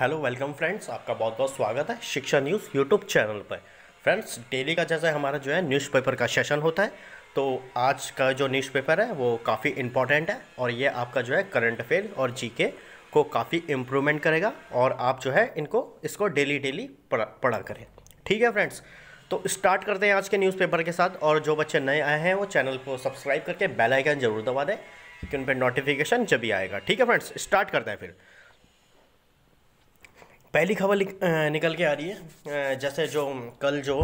hello welcome friends आपका बहुत बहुत स्वागत है शिक्षा न्यूज़ यूट्यूब चैनल पर फ्रेंड्स डेली का जैसे हमारा जो है न्यूज़पेपर का सेशन होता है तो आज का जो न्यूज़पेपर है वो काफ़ी इम्पॉर्टेंट है और ये आपका जो है करंट अफेयर और जीके को काफ़ी इम्प्रूवमेंट करेगा और आप जो है इनको इसको डेली डेली पढ़ा करें ठीक है फ्रेंड्स तो स्टार्ट करते हैं आज के न्यूज़पेपर के साथ और जो बच्चे नए आए हैं वो चैनल को सब्सक्राइब करके बेलाइकन जरूर दबा दें क्योंकि उन पर नोटिफिकेशन जब भी आएगा ठीक है फ्रेंड्स स्टार्ट करते हैं फिर पहली खबर निकल के आ रही है जैसे जो कल जो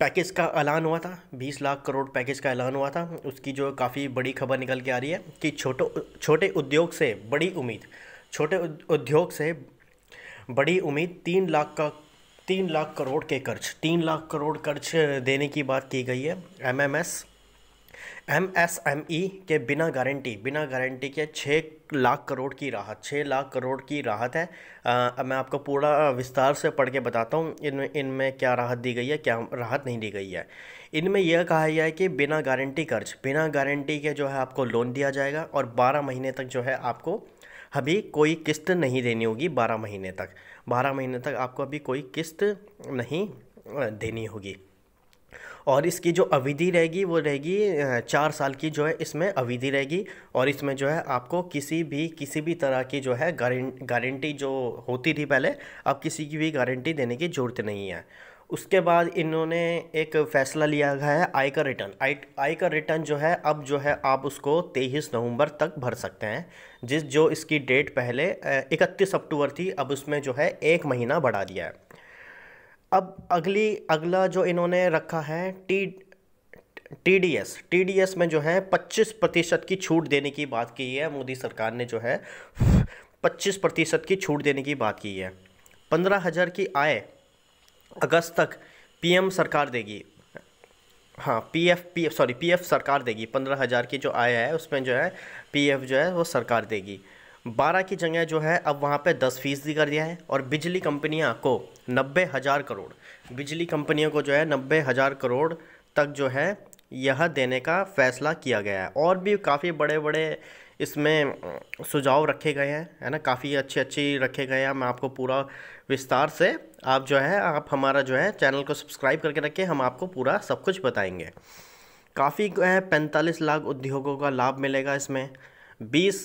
पैकेज का ऐलान हुआ था 20 लाख करोड़ पैकेज का ऐलान हुआ था उसकी जो काफ़ी बड़ी खबर निकल के आ रही है कि छोटो छोटे उद्योग से बड़ी उम्मीद छोटे उद्योग से बड़ी उम्मीद तीन लाख का तीन लाख करोड़ के कर्ज तीन लाख करोड़ कर्ज देने की बात की गई है एमएमएस एमएसएमई e के बिना गारंटी बिना गारंटी के छः लाख करोड़ की राहत छः लाख करोड़ की राहत है आ, मैं आपको पूरा विस्तार से पढ़ के बताता हूँ इन इनमें क्या राहत दी गई है क्या राहत नहीं दी गई है इनमें यह कहा गया है कि बिना गारंटी कर्ज बिना गारंटी के जो है आपको लोन दिया जाएगा और बारह महीने तक जो है आपको अभी कोई किस्त नहीं देनी होगी बारह महीने तक बारह महीने तक आपको अभी कोई किस्त नहीं देनी होगी और इसकी जो अवधि रहेगी वो रहेगी चार साल की जो है इसमें अवधि रहेगी और इसमें जो है आपको किसी भी किसी भी तरह की जो है गारंटी जो होती थी पहले अब किसी की भी गारंटी देने की ज़रूरत नहीं है उसके बाद इन्होंने एक फ़ैसला लिया है आय का रिटर्न आय आय का रिटर्न जो है अब जो है आप उसको तेईस नवंबर तक भर सकते हैं जिस जो इसकी डेट पहले इकतीस अक्टूबर थी अब उसमें जो है एक महीना बढ़ा दिया है अब अगली अगला जो इन्होंने रखा है T T D S T D S में जो है पच्चीस प्रतिशत की छूट देने की बात की है मोदी सरकार ने जो है पच्चीस प्रतिशत की छूट देने की बात की है पंद्रह हज़ार की आय अगस्त तक पीएम सरकार देगी हाँ P F P sorry P F सरकार देगी पंद्रह हज़ार की जो आय है उसमें जो है पी एफ जो है वो सरकार देगी बारह की जगह जो है अब वहाँ पे दस फीसदी कर दिया है और बिजली कंपनियाँ को नब्बे हज़ार करोड़ बिजली कंपनियों को जो है नब्बे हज़ार करोड़ तक जो है यह देने का फैसला किया गया है और भी काफ़ी बड़े बड़े इसमें सुझाव रखे गए हैं है ना काफ़ी अच्छी अच्छी रखे गए हैं मैं आपको पूरा विस्तार से आप जो है आप हमारा जो है चैनल को सब्सक्राइब करके रखें हम आपको पूरा सब कुछ बताएंगे काफ़ी है पैंतालीस लाख उद्योगों का लाभ मिलेगा इसमें बीस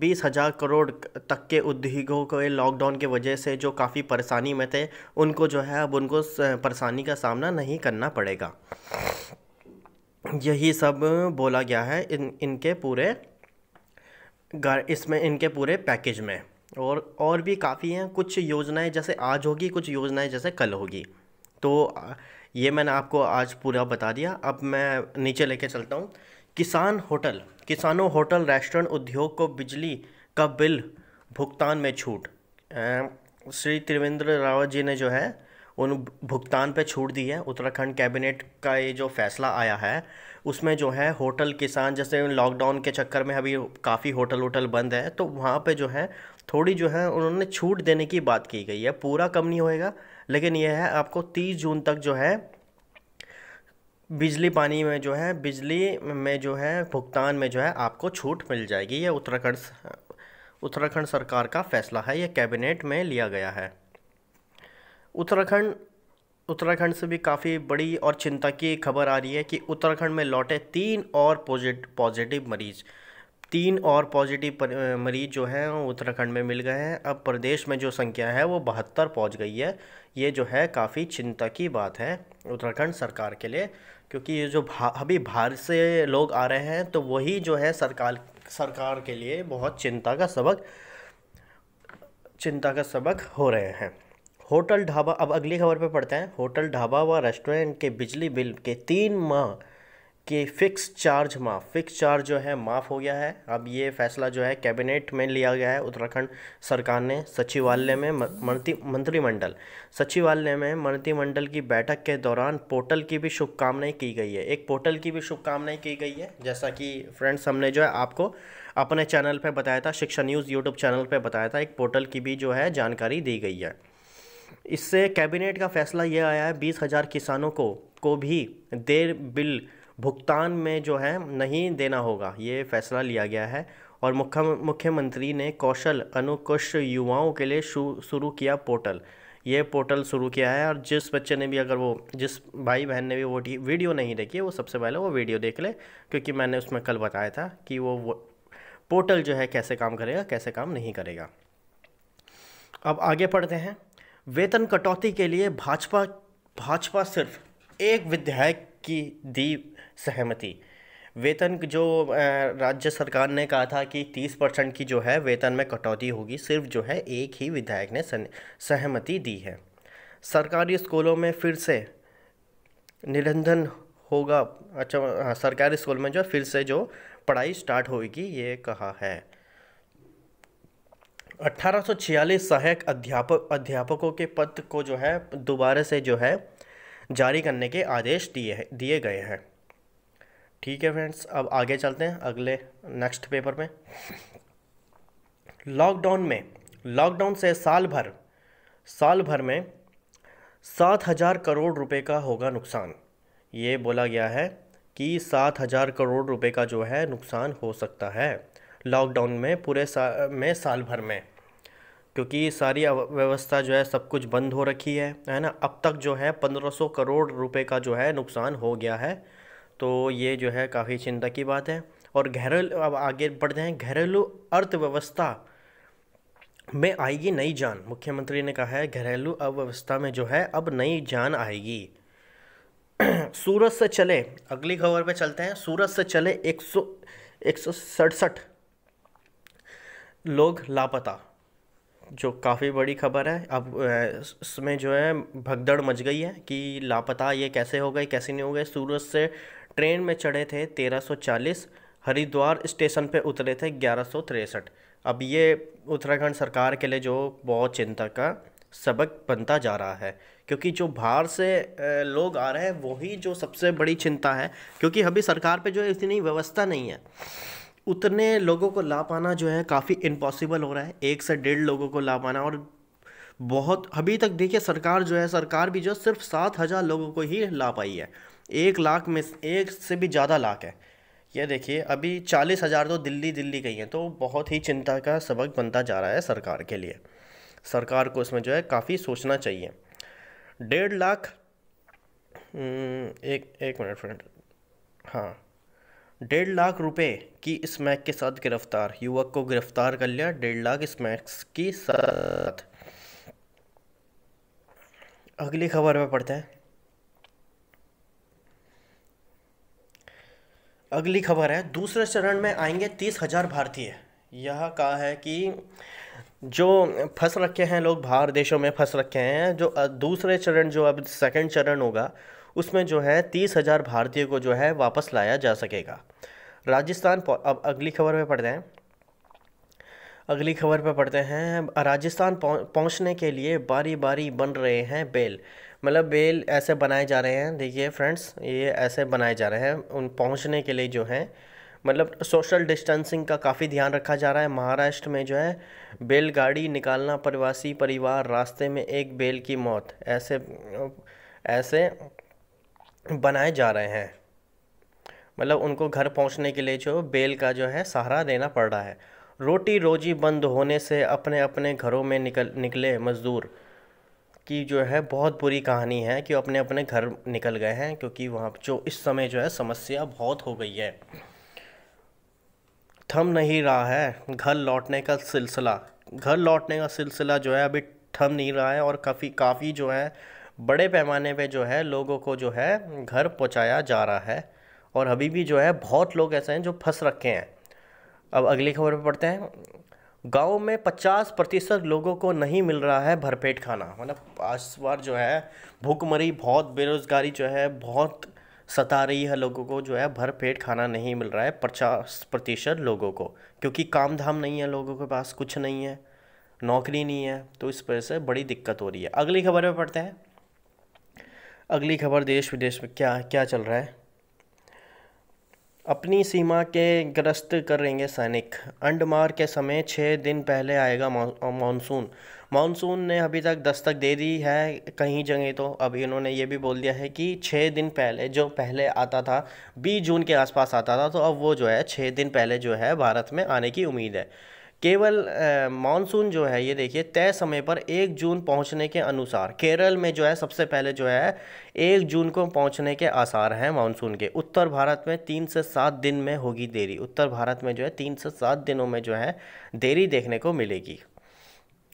बीस हज़ार करोड़ तक के उद्योगों को लॉकडाउन के वजह से जो काफ़ी परेशानी में थे उनको जो है अब उनको परेशानी का सामना नहीं करना पड़ेगा यही सब बोला गया है इन इनके पूरे इसमें इनके पूरे पैकेज में और और भी काफ़ी हैं कुछ योजनाएं जैसे आज होगी कुछ योजनाएं जैसे कल होगी तो ये मैंने आपको आज पूरा बता दिया अब मैं नीचे लेके चलता हूँ किसान होटल किसानों होटल रेस्टोरेंट उद्योग को बिजली का बिल भुगतान में छूट श्री त्रिवेंद्र रावत जी ने जो है उन भुगतान पे छूट दी है उत्तराखंड कैबिनेट का ये जो फैसला आया है उसमें जो है होटल किसान जैसे लॉकडाउन के चक्कर में अभी काफ़ी होटल वोटल बंद है तो वहाँ पे जो है थोड़ी जो है उन्होंने छूट देने की बात की गई है पूरा कम नहीं होएगा लेकिन यह है आपको तीस जून तक जो है बिजली पानी में जो है बिजली में जो है भुगतान में जो है आपको छूट मिल जाएगी ये उत्तराखंड उत्तराखंड सरकार का फैसला है ये कैबिनेट में लिया गया है उत्तराखंड उत्तराखंड से भी काफ़ी बड़ी और चिंता की खबर आ रही है कि उत्तराखंड में लौटे तीन और पॉजिट पॉजिटिव मरीज तीन और पॉजिटिव मरीज जो हैं उत्तराखंड में मिल गए हैं अब प्रदेश में जो संख्या है वो बहत्तर पहुंच गई है ये जो है काफ़ी चिंता की बात है उत्तराखंड सरकार के लिए क्योंकि ये जो भा अभी बाहर से लोग आ रहे हैं तो वही जो है सरकार सरकार के लिए बहुत चिंता का सबक चिंता का सबक हो रहे हैं होटल ढाबा अब अगली खबर पे पढ़ते हैं होटल ढाबा व रेस्टोरेंट के बिजली बिल के तीन माह कि फ़िक्स चार्ज माफ़ फ़िक्स चार्ज जो है माफ़ हो गया है अब ये फैसला जो है कैबिनेट में लिया गया है उत्तराखंड सरकार ने सचिवालय में मंत्री मंत्रिमंडल सचिवालय में मंत्रिमंडल की बैठक के दौरान पोर्टल की भी शुभकामनाएं की गई है एक पोर्टल की भी शुभकामनाएं की गई है जैसा कि फ्रेंड्स हमने जो है आपको अपने चैनल पर बताया था शिक्षा न्यूज़ यूट्यूब चैनल पर बताया था एक पोर्टल की भी जो है जानकारी दी गई है इससे कैबिनेट का फैसला यह आया है बीस हज़ार किसानों को को भी देर बिल भुगतान में जो है नहीं देना होगा ये फैसला लिया गया है और मुख्य मुख्यमंत्री ने कौशल अनुकुश युवाओं के लिए शुरू किया पोर्टल ये पोर्टल शुरू किया है और जिस बच्चे ने भी अगर वो जिस भाई बहन ने भी वो वीडियो नहीं देखी वो सबसे पहले वो वीडियो देख ले क्योंकि मैंने उसमें कल बताया था कि वो, वो पोर्टल जो है कैसे काम करेगा कैसे काम नहीं करेगा अब आगे पढ़ते हैं वेतन कटौती के लिए भाजपा भाजपा सिर्फ एक विधायक की दी सहमति वेतन जो राज्य सरकार ने कहा था कि तीस परसेंट की जो है वेतन में कटौती होगी सिर्फ जो है एक ही विधायक ने सहमति दी है सरकारी स्कूलों में फिर से निरंधन होगा अच्छा हाँ, सरकारी स्कूल में जो फिर से जो पढ़ाई स्टार्ट होगी ये कहा है 1846 सहायक अध्यापक अध्यापकों के पद को जो है दोबारा से जो है जारी करने के आदेश दिए दिए गए हैं ठीक है फ्रेंड्स अब आगे चलते हैं अगले नेक्स्ट पेपर में लॉकडाउन में लॉकडाउन से साल भर साल भर में सात हज़ार करोड़ रुपए का होगा नुकसान ये बोला गया है कि सात हज़ार करोड़ रुपए का जो है नुकसान हो सकता है लॉकडाउन में पूरे सा, में साल भर में क्योंकि सारी व्यवस्था जो है सब कुछ बंद हो रखी है है ना अब तक जो है पंद्रह सौ करोड़ रुपए का जो है नुकसान हो गया है तो ये जो है काफ़ी चिंता की बात है और घरेलू अब आगे बढ़ते हैं घरेलू अर्थव्यवस्था में आएगी नई जान मुख्यमंत्री ने कहा है घरेलू अर्थव्यवस्था में जो है अब नई जान आएगी सूरत से चले अगली खबर पे चलते हैं सूरत से चले एक सौ एक सौ सड़सठ लोग लापता जो काफ़ी बड़ी खबर है अब इसमें जो है भगदड़ मच गई है कि लापता ये कैसे हो गए कैसे नहीं हो गए सूरत से ट्रेन में चढ़े थे 1340 हरिद्वार स्टेशन पे उतरे थे ग्यारह अब ये उत्तराखंड सरकार के लिए जो बहुत चिंता का सबक बनता जा रहा है क्योंकि जो बाहर से लोग आ रहे हैं वही जो सबसे बड़ी चिंता है क्योंकि अभी सरकार पे जो है इतनी व्यवस्था नहीं है उतने लोगों को ला पाना जो है काफ़ी इम्पॉसिबल हो रहा है एक से डेढ़ लोगों को ला पाना और बहुत अभी तक देखिए सरकार जो है सरकार भी जो सिर्फ सात हज़ार लोगों को ही ला पाई है एक लाख में एक से भी ज़्यादा लाख है ये देखिए अभी चालीस हज़ार तो दिल्ली दिल्ली गई हैं तो बहुत ही चिंता का सबक बनता जा रहा है सरकार के लिए सरकार को इसमें जो है काफ़ी सोचना चाहिए डेढ़ लाख हम्म, एक एक मिनट फ्रेंड हाँ डेढ़ लाख रुपए की स्मैक के साथ गिरफ्तार युवक को गिरफ्तार कर लिया डेढ़ लाख स्मैक्स की साथ अगली खबर में पढ़ते हैं अगली खबर है दूसरे चरण में आएंगे तीस हजार भारतीय यह कहा है कि जो फंस रखे हैं लोग बाहर देशों में फंस रखे हैं जो दूसरे चरण जो अब सेकंड चरण होगा उसमें जो है तीस हजार भारतीय को जो है वापस लाया जा सकेगा राजस्थान अब अगली खबर में पढ़ते हैं अगली खबर पर पढ़ते हैं राजस्थान पहुंचने के लिए बारी बारी बन रहे हैं बेल मतलब बेल ऐसे बनाए जा रहे हैं देखिए फ्रेंड्स ये ऐसे बनाए जा रहे हैं उन पहुंचने के लिए जो है मतलब सोशल डिस्टेंसिंग का काफ़ी ध्यान रखा जा रहा है महाराष्ट्र में जो है बेलगाड़ी निकालना प्रवासी परिवार रास्ते में एक बेल की मौत ऐसे ऐसे बनाए जा रहे हैं मतलब उनको घर पहुंचने के लिए जो बेल का जो है सहारा देना पड़ रहा है रोटी रोजी बंद होने से अपने अपने घरों में निकल निकले मज़दूर की जो है बहुत बुरी कहानी है कि अपने अपने घर निकल गए हैं क्योंकि वहाँ जो इस समय जो है समस्या बहुत हो गई है थम नहीं रहा है घर लौटने का सिलसिला घर लौटने का सिलसिला जो है अभी थम नहीं रहा है और काफ़ी काफ़ी जो है बड़े पैमाने पे जो है लोगों को जो है घर पहुंचाया जा रहा है और अभी भी जो है बहुत लोग ऐसे हैं जो फंस रखे हैं अब अगली खबर पर पढ़ते हैं गाँव में पचास प्रतिशत लोगों को नहीं मिल रहा है भरपेट खाना मतलब आज बार जो है भूखमरी बहुत बेरोज़गारी जो है बहुत सता रही है लोगों को जो है भरपेट खाना नहीं मिल रहा है पचास प्रतिशत लोगों को क्योंकि काम धाम नहीं है लोगों के पास कुछ नहीं है नौकरी नहीं है तो इस वजह से बड़ी दिक्कत हो रही है अगली खबर में पढ़ते हैं अगली खबर देश विदेश में क्या क्या चल रहा है अपनी सीमा के ग्रस्त करेंगे सैनिक अंडमार के समय छः दिन पहले आएगा मानसून मानसून ने अभी तक दस्तक दे दी है कहीं जगह तो अभी इन्होंने ये भी बोल दिया है कि छः दिन पहले जो पहले आता था बीस जून के आसपास आता था तो अब वो जो है छः दिन पहले जो है भारत में आने की उम्मीद है केवल मानसून जो है ये देखिए तय समय पर एक जून पहुंचने के अनुसार केरल में जो है सबसे पहले जो है एक जून को पहुंचने के आसार हैं मानसून के उत्तर भारत में तीन से सात दिन में होगी देरी उत्तर भारत में जो है तीन से सात दिनों में जो है देरी देखने को मिलेगी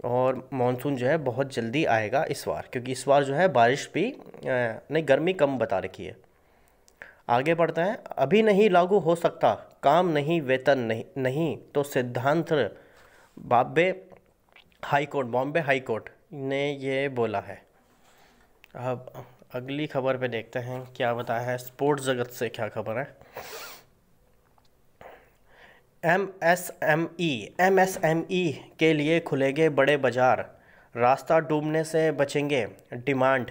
और मानसून जो है बहुत जल्दी आएगा इस बार क्योंकि इस बार जो है बारिश भी नहीं गर्मी कम बता रखी है आगे बढ़ते हैं अभी नहीं लागू हो सकता काम नहीं वेतन नहीं नहीं तो सिद्धांत बाबे high court Bombay high court ने ये बोला है अब अगली खबर पे देखते हैं क्या बताया है स्पोर्ट्स जगत से क्या खबर है M S M E M S M E के लिए खुलेंगे बड़े बाजार रास्ता डूबने से बचेंगे डिमांड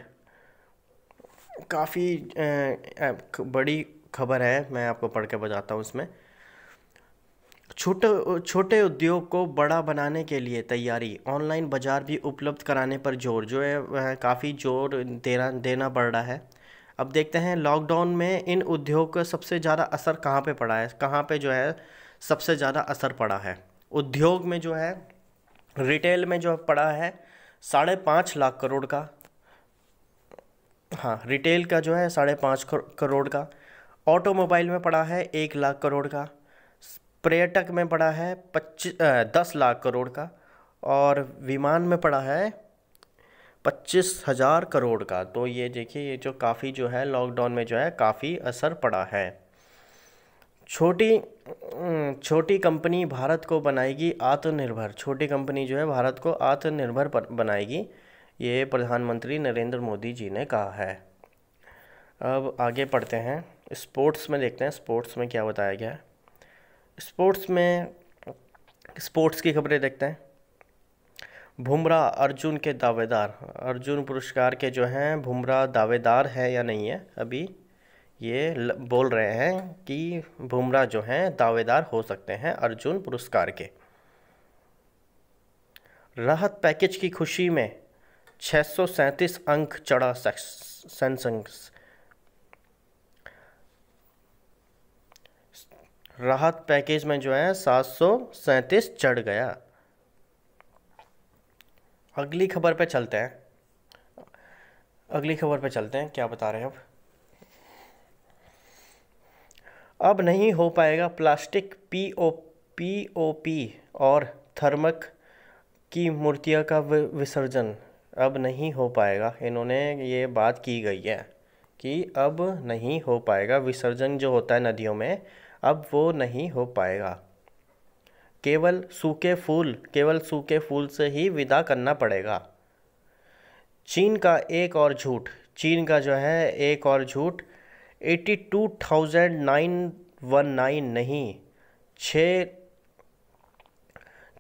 काफ़ी बड़ी खबर है मैं आपको पढ़ के बताता हूँ इसमें छोटे छोटे उद्योग को बड़ा बनाने के लिए तैयारी ऑनलाइन बाज़ार भी उपलब्ध कराने पर जोर जो है वह काफ़ी जोर देना देना पड़ रहा है अब देखते हैं लॉकडाउन में इन उद्योग का सबसे ज़्यादा असर कहाँ पे पड़ा है कहाँ पे जो है सबसे ज़्यादा असर पड़ा है उद्योग में जो है रिटेल में जो पड़ा है साढ़े पाँच लाख करोड़ का हाँ रिटेल का जो है साढ़े पाँच करोड़ का ऑटोमोबाइल में पड़ा है एक लाख करोड़ का पर्यटक में पड़ा है पच्चीस दस लाख करोड़ का और विमान में पड़ा है पच्चीस हज़ार करोड़ का तो ये देखिए ये जो काफ़ी जो है लॉकडाउन में जो है काफ़ी असर पड़ा है छोटी छोटी कंपनी भारत को बनाएगी आत्मनिर्भर छोटी कंपनी जो है भारत को आत्मनिर्भर बनाएगी ये प्रधानमंत्री नरेंद्र मोदी जी ने कहा है अब आगे पढ़ते हैं स्पोर्ट्स में देखते हैं स्पोर्ट्स में क्या बताया गया है स्पोर्ट्स में स्पोर्ट्स की खबरें देखते हैं भुमरा अर्जुन के दावेदार अर्जुन पुरस्कार के जो हैं भुमरा दावेदार है या नहीं है अभी ये बोल रहे हैं कि भुमरा जो हैं दावेदार हो सकते हैं अर्जुन पुरस्कार के राहत पैकेज की खुशी में छः अंक चढ़ा सेंसेक्स राहत पैकेज में जो है सात सौ सैंतीस चढ़ गया अगली खबर पे चलते हैं अगली खबर पे चलते हैं क्या बता रहे हैं अब अब नहीं हो पाएगा plastic P O P O P और थर्मक की मूर्तियाँ का विसर्जन अब नहीं हो पाएगा इन्होंने ये बात की गई है कि अब नहीं हो पाएगा विसर्जन जो होता है नदियों में अब वो नहीं हो पाएगा केवल सूखे फूल केवल सूखे फूल से ही विदा करना पड़ेगा चीन का एक और झूठ चीन का जो है एक और झूठ eighty two thousand nine one nine नहीं छ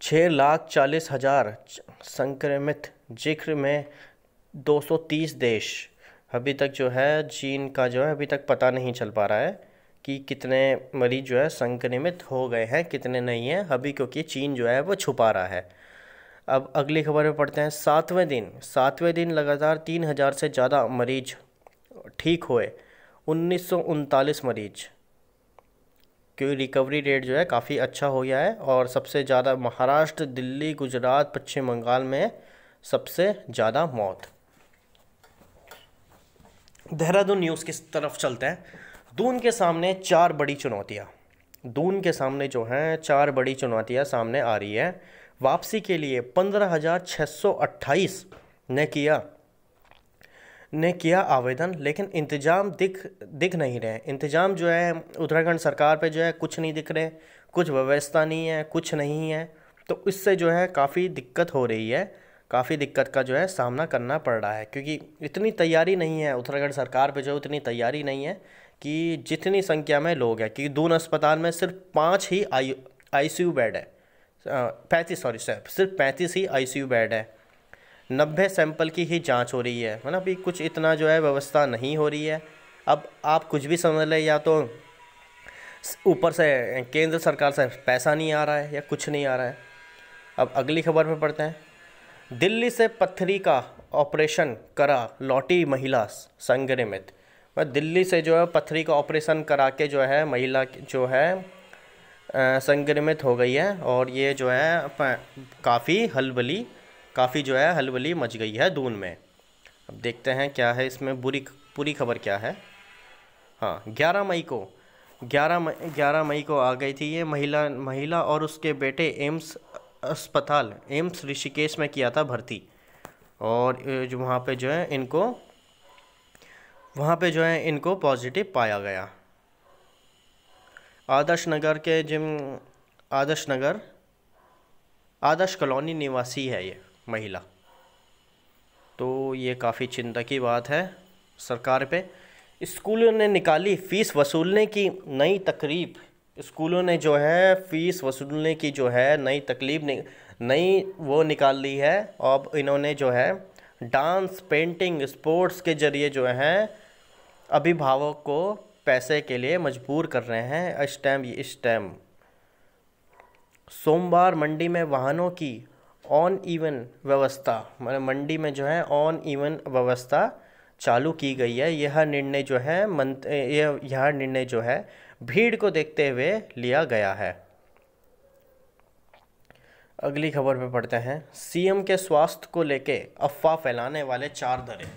छः लाख चालीस हज़ार संक्रमित जिक्र में दो सौ तीस देश अभी तक जो है चीन का जो है अभी तक पता नहीं चल पा रहा है कि कितने मरीज जो है संक्रमित हो गए हैं कितने नहीं हैं अभी क्योंकि चीन जो है वो छुपा रहा है अब अगली खबर में पढ़ते हैं सातवें दिन सातवें दिन लगातार तीन हज़ार से ज़्यादा मरीज ठीक हुए उन्नीस मरीज क्योंकि रिकवरी रेट जो है काफ़ी अच्छा हो गया है और सबसे ज़्यादा महाराष्ट्र दिल्ली गुजरात पश्चिम बंगाल में सबसे ज़्यादा मौत देहरादून न्यूज़ किस तरफ चलते हैं दून के सामने चार बड़ी चुनौतियाँ दून के सामने जो हैं चार बड़ी चुनौतियाँ सामने आ रही हैं वापसी के लिए पंद्रह हज़ार छः सौ अट्ठाईस ने किया ने किया आवेदन लेकिन इंतजाम दिख दिख नहीं रहे इंतजाम जो है उत्तराखंड सरकार पे जो है कुछ नहीं दिख रहे कुछ व्यवस्था नहीं है कुछ नहीं है तो इससे जो है काफ़ी दिक्कत हो रही है काफ़ी दिक्कत का जो है सामना करना पड़ रहा है क्योंकि इतनी तैयारी नहीं है उत्तराखंड सरकार पे जो है उतनी तैयारी नहीं है कि जितनी संख्या में लोग हैं कि दून अस्पताल में सिर्फ पाँच ही आई आईसीयू बेड है पैंतीस सॉरी सर सिर्फ पैंतीस ही आई बेड है नब्बे सैंपल की ही जांच हो रही है है मतलब ना अभी कुछ इतना जो है व्यवस्था नहीं हो रही है अब आप कुछ भी समझ लें या तो ऊपर से केंद्र सरकार से पैसा नहीं आ रहा है या कुछ नहीं आ रहा है अब अगली खबर में पढ़ते हैं दिल्ली से पत्थरी का ऑपरेशन करा लौटी महिला संग्रमित वह दिल्ली से जो है पथरी का ऑपरेशन करा के जो है महिला जो है संक्रमित हो गई है और ये जो है काफ़ी हलबली काफ़ी जो है हलबली मच गई है दून में अब देखते हैं क्या है इसमें बुरी पूरी खबर क्या है हाँ ग्यारह मई को ग्यारह मई ग्यारह मई को आ गई थी ये महिला महिला और उसके बेटे एम्स अस्पताल एम्स ऋषिकेश में किया था भर्ती और जो वहाँ पे जो है इनको वहाँ पे जो है इनको पॉजिटिव पाया गया आदर्श नगर के जिम आदर्श नगर आदर्श कॉलोनी निवासी है ये महिला तो ये काफ़ी चिंता की बात है सरकार पे स्कूलों ने निकाली फ़ीस वसूलने की नई तकरीब स्कूलों ने जो है फ़ीस वसूलने की जो है नई तकलीफ नई वो निकाल ली है अब इन्होंने जो है डांस पेंटिंग स्पोर्ट्स के ज़रिए जो है अभिभावक को पैसे के लिए मजबूर कर रहे हैं स्टैम स्टैम सोमवार मंडी में वाहनों की ऑन इवन व्यवस्था मतलब मंडी में जो है ऑन इवन व्यवस्था चालू की गई है यह निर्णय जो है मंत यह यह निर्णय जो है भीड़ को देखते हुए लिया गया है अगली खबर पे पढ़ते हैं सीएम के स्वास्थ्य को लेके अफवाह फैलाने वाले चार धरे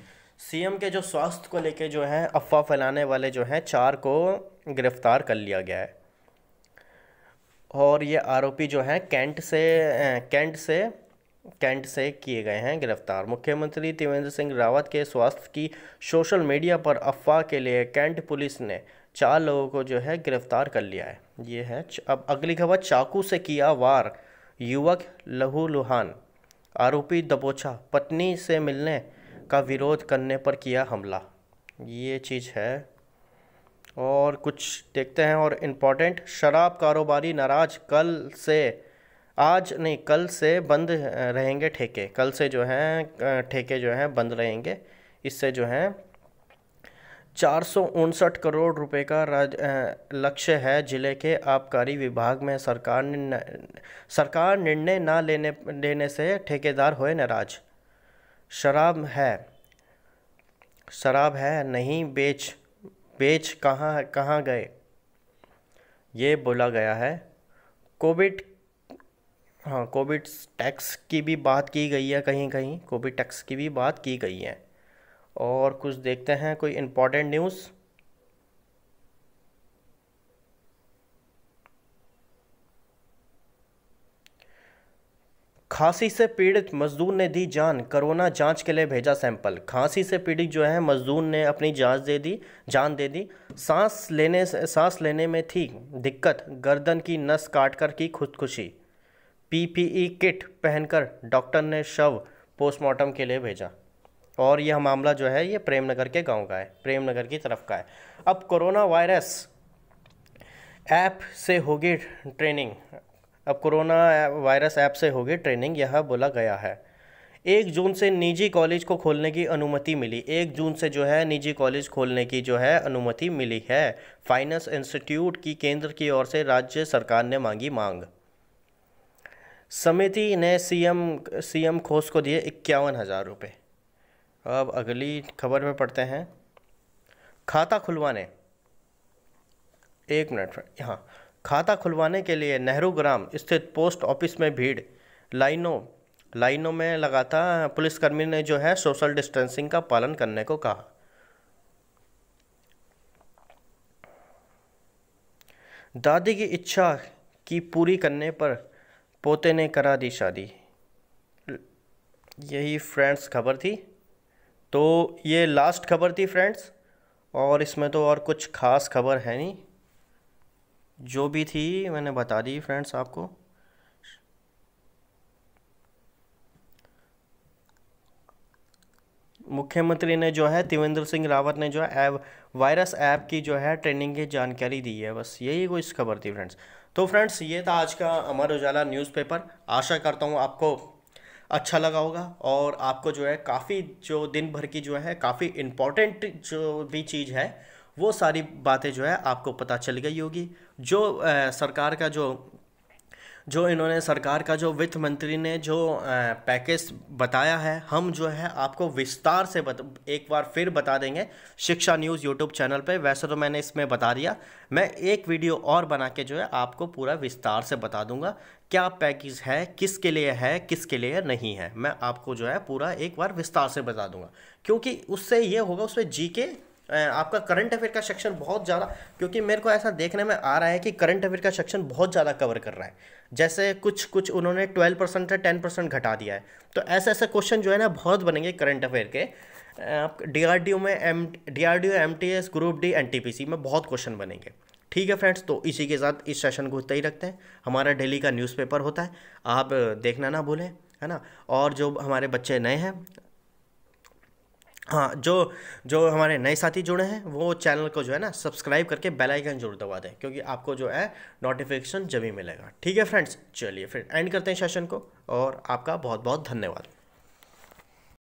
सीएम के जो स्वास्थ्य को लेके जो है अफवाह फैलाने वाले जो हैं चार को गिरफ्तार कर लिया गया है और ये आरोपी जो हैं कैंट से कैंट से कैंट से किए गए हैं गिरफ्तार मुख्यमंत्री त्रिवेंद्र सिंह रावत के स्वास्थ्य की सोशल मीडिया पर अफवाह के लिए कैंट पुलिस ने चार लोगों को जो है गिरफ्तार कर लिया है ये है अब अगली खबर चाकू से किया वार युवक लहू लुहान आरोपी दबोचा पत्नी से मिलने का विरोध करने पर किया हमला ये चीज़ है और कुछ देखते हैं और इम्पॉर्टेंट शराब कारोबारी नाराज कल से आज नहीं कल से बंद रहेंगे ठेके कल से जो हैं ठेके जो हैं बंद रहेंगे इससे जो हैं चार सौ उनसठ करोड़ रुपए का लक्ष्य है जिले के आबकारी विभाग में सरकार सरकार निर्णय ना लेने लेने से ठेकेदार हुए नाराज शराब है शराब है नहीं बेच बेच कहाँ कहाँ गए ये बोला गया है कोविड हाँ कोविड टैक्स की भी बात की गई है कहीं कहीं कोविड टैक्स की भी बात की गई है और कुछ देखते हैं कोई इम्पोर्टेंट न्यूज़ खांसी से पीड़ित मजदूर ने दी जान कोरोना जांच के लिए भेजा सैंपल खांसी से पीड़ित जो है मजदूर ने अपनी जांच दे दी जान दे दी सांस लेने सांस लेने में थी दिक्कत गर्दन की नस काट कर की खुदकुशी पीपीई किट पहनकर डॉक्टर ने शव पोस्टमार्टम के लिए भेजा और यह मामला जो है ये प्रेमनगर के गांव का है प्रेमनगर की तरफ का है अब कोरोना वायरस ऐप से होगी ट्रेनिंग अब कोरोना वायरस ऐप से होगी ट्रेनिंग यह बोला गया है एक जून से निजी कॉलेज को खोलने की अनुमति मिली एक जून से जो है निजी कॉलेज खोलने की जो है अनुमति मिली है फाइनेंस इंस्टीट्यूट की केंद्र की ओर से राज्य सरकार ने मांगी मांग समिति ने सीएम सीएम खोस को दिए इक्यावन हज़ार रुपये अब अगली खबर में पढ़ते हैं खाता खुलवाने एक मिनट यहाँ खाता खुलवाने के लिए नेहरू ग्राम स्थित पोस्ट ऑफिस में भीड़ लाइनों लाइनों में लगा था पुलिसकर्मी ने जो है सोशल डिस्टेंसिंग का पालन करने को कहा दादी की इच्छा की पूरी करने पर पोते ने करा दी शादी यही फ्रेंड्स खबर थी तो ये लास्ट खबर थी फ्रेंड्स और इसमें तो और कुछ ख़ास खबर है नहीं जो भी थी मैंने बता दी फ्रेंड्स आपको मुख्यमंत्री ने जो है त्रिवेंद्र सिंह रावत ने जो है ऐप वायरस ऐप की जो है ट्रेनिंग की जानकारी दी है बस यही कोई खबर थी फ्रेंड्स तो फ्रेंड्स ये था आज का अमर उजाला न्यूज़पेपर आशा करता हूँ आपको अच्छा लगा होगा और आपको जो है काफ़ी जो दिन भर की जो है काफ़ी इम्पोर्टेंट जो भी चीज़ है वो सारी बातें जो है आपको पता चल गई होगी जो आ, सरकार का जो जो इन्होंने सरकार का जो वित्त मंत्री ने जो पैकेज बताया है हम जो है आपको विस्तार से बत, एक बार फिर बता देंगे शिक्षा न्यूज़ यूट्यूब चैनल पे वैसे तो मैंने इसमें बता दिया मैं एक वीडियो और बना के जो है आपको पूरा विस्तार से बता दूंगा क्या पैकेज है किसके लिए है किसके लिए नहीं है मैं आपको जो है पूरा एक बार विस्तार से बता दूंगा क्योंकि उससे ये होगा उसमें जी के आपका करंट अफेयर का सेक्शन बहुत ज़्यादा क्योंकि मेरे को ऐसा देखने में आ रहा है कि करंट अफेयर का सेक्शन बहुत ज़्यादा कवर कर रहा है जैसे कुछ कुछ उन्होंने ट्वेल्व परसेंट से टेन परसेंट घटा दिया है तो ऐसे ऐसे क्वेश्चन जो है ना बहुत बनेंगे करंट अफेयर के आप डी में M D R group D N में बहुत क्वेश्चन बनेंगे ठीक है फ्रेंड्स तो इसी के साथ इस सेशन को उतना ही रखते हैं हमारा डेली का न्यूज़पेपर होता है आप देखना ना भूलें है ना और जो हमारे बच्चे नए हैं हाँ जो जो हमारे नए साथी जुड़े हैं वो चैनल को जो है ना सब्सक्राइब करके बेल आइकन जरूर दबा दें क्योंकि आपको जो है नोटिफिकेशन जब ही मिलेगा ठीक है फ्रेंड्स चलिए फिर एंड करते हैं सेशन को और आपका बहुत बहुत धन्यवाद